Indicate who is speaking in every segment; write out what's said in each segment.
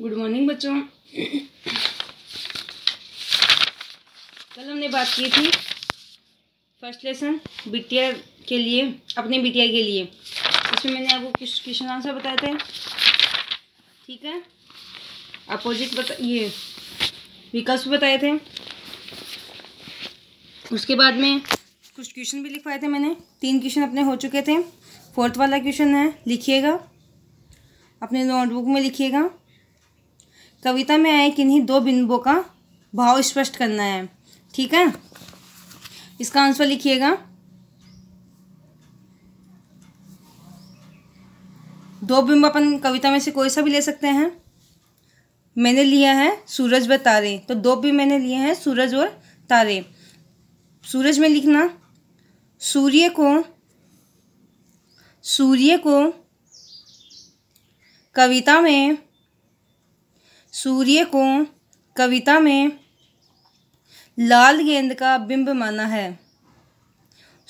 Speaker 1: good morning बच्चों कल हमने बात की थी फर्स्ट लेसन बिटिया के लिए अपने बिटिया के लिए इसमें मैंने आपको किस क्वेश्चन आंसर बताए थे ठीक है अपोजिट बता ये विकल्प बताए थे उसके बाद में कुछ क्वेश्चन भी लिखवाए थे मैंने तीन क्वेश्चन अपने हो चुके थे फोर्थ वाला क्वेश्चन है लिखिएगा अपने नोटबुक में लिखिएगा कविता में आए किन्हीं दो बिंदुओं का भाव स्पष्ट करना है ठीक है इसका आंसर लिखिएगा दो बिंब अपन कविता में से कोई सा भी ले सकते हैं मैंने लिया है सूरज व तारे तो दो बिंब मैंने लिए हैं सूरज और तारे सूरज में लिखना सूर्य को सूर्य को कविता में सूर्य को कविता में लाल गेंद का बिंब माना है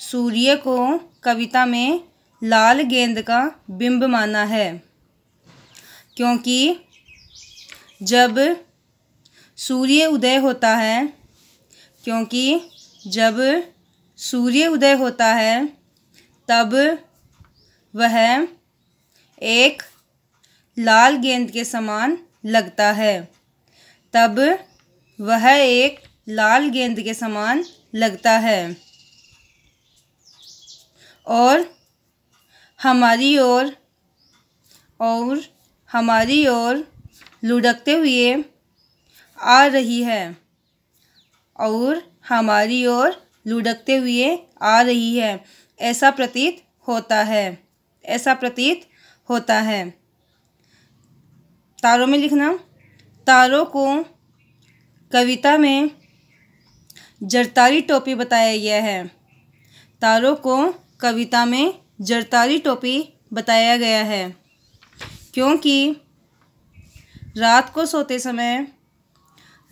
Speaker 1: सूर्य को कविता में लाल गेंद का बिंब माना है क्योंकि जब सूर्य उदय होता है क्योंकि जब सूर्य उदय होता है तब वह एक लाल गेंद के समान लगता है तब वह एक लाल गेंद के समान लगता है और हमारी ओर और, और हमारी ओर लुढ़कते हुए आ रही है और हमारी ओर लुढ़कते हुए आ रही है ऐसा प्रतीत होता है ऐसा प्रतीत होता है तारों में लिखना तारों को कविता में जरतारी टोपी बताया गया है तारों को कविता में जरतारी टोपी बताया गया है क्योंकि रात को सोते समय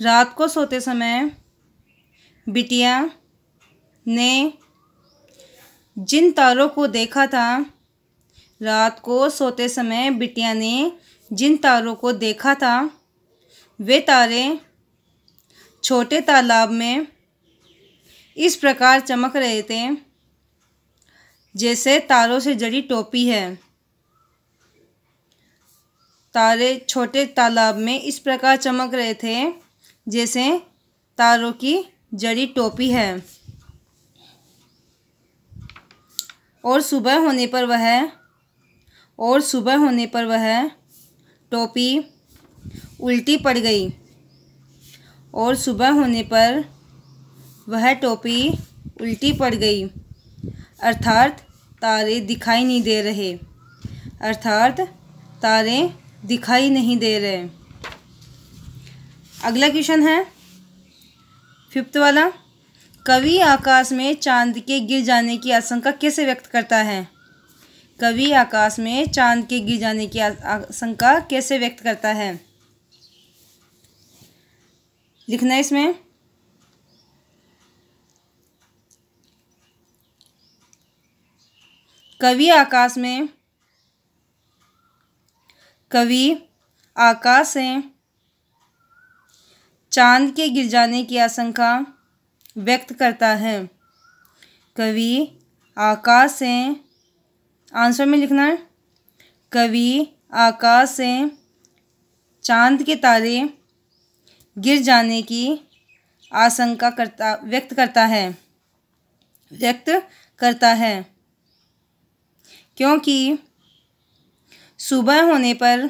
Speaker 1: रात को सोते समय बिटिया ने जिन तारों को देखा था रात को सोते समय बिटिया ने जिन तारों को देखा था वे तारे छोटे तालाब में इस प्रकार चमक रहे थे जैसे तारों से जड़ी टोपी है तारे छोटे तालाब में इस प्रकार चमक रहे थे जैसे तारों की जड़ी टोपी है और सुबह होने पर वह और सुबह होने पर वह टोपी उल्टी पड़ गई और सुबह होने पर वह टोपी उल्टी पड़ गई अर्थात तारे दिखाई नहीं दे रहे अर्थात तारे दिखाई नहीं दे रहे अगला क्वेश्चन है फिफ्थ वाला कवि आकाश में चांद के गिर जाने की आशंका कैसे व्यक्त करता है कवि आकाश में चांद के गिर जाने की आशंका कैसे व्यक्त करता है लिखना है इसमें कवि आकाश में कवि आकाश से चांद के गिर जाने की आशंका व्यक्त करता है कवि आकाश से आंसर में लिखना है कवि आकाश से चांद के तारे गिर जाने की आशंका करता व्यक्त करता है व्यक्त करता है क्योंकि सुबह होने पर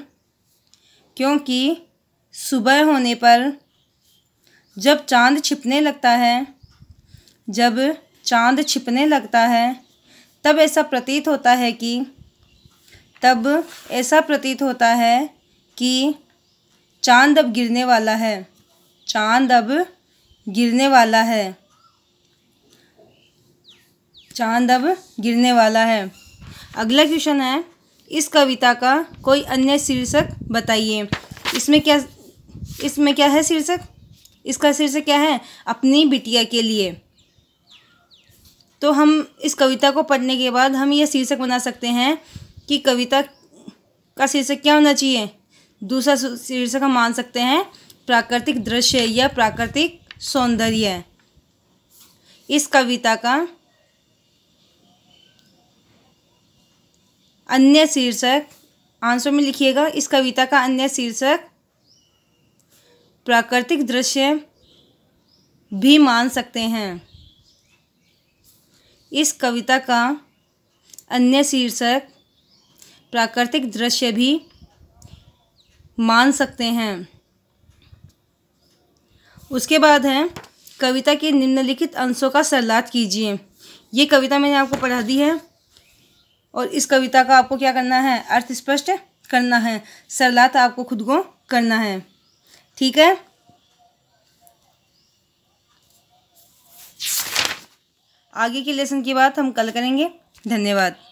Speaker 1: क्योंकि सुबह होने पर जब चांद छिपने लगता है जब चांद छिपने लगता है तब ऐसा प्रतीत होता है कि तब ऐसा प्रतीत होता है कि चांद अब गिरने वाला है चांद अब गिरने वाला है चांद अब गिरने वाला है अगला क्वेश्चन है इस कविता का कोई अन्य शीर्षक बताइए इसमें क्या इसमें क्या है शीर्षक इसका शीर्षक क्या है अपनी बिटिया के लिए तो हम इस कविता को पढ़ने के बाद हम यह शीर्षक बना सकते हैं कि कविता का शीर्षक क्या होना चाहिए दूसरा शीर्षक हम मान सकते हैं प्राकृतिक दृश्य या प्राकृतिक सौंदर्य इस कविता का अन्य शीर्षक आंसर में लिखिएगा इस कविता का अन्य शीर्षक प्राकृतिक दृश्य भी मान सकते हैं इस कविता का अन्य शीर्षक प्राकृतिक दृश्य भी मान सकते हैं उसके बाद है कविता के निम्नलिखित अंशों का सरलाद कीजिए ये कविता मैंने आपको पढ़ा दी है और इस कविता का आपको क्या करना है अर्थ स्पष्ट करना है सरलात आपको खुद को करना है ठीक है आगे की लेसन की बात हम कल करेंगे धन्यवाद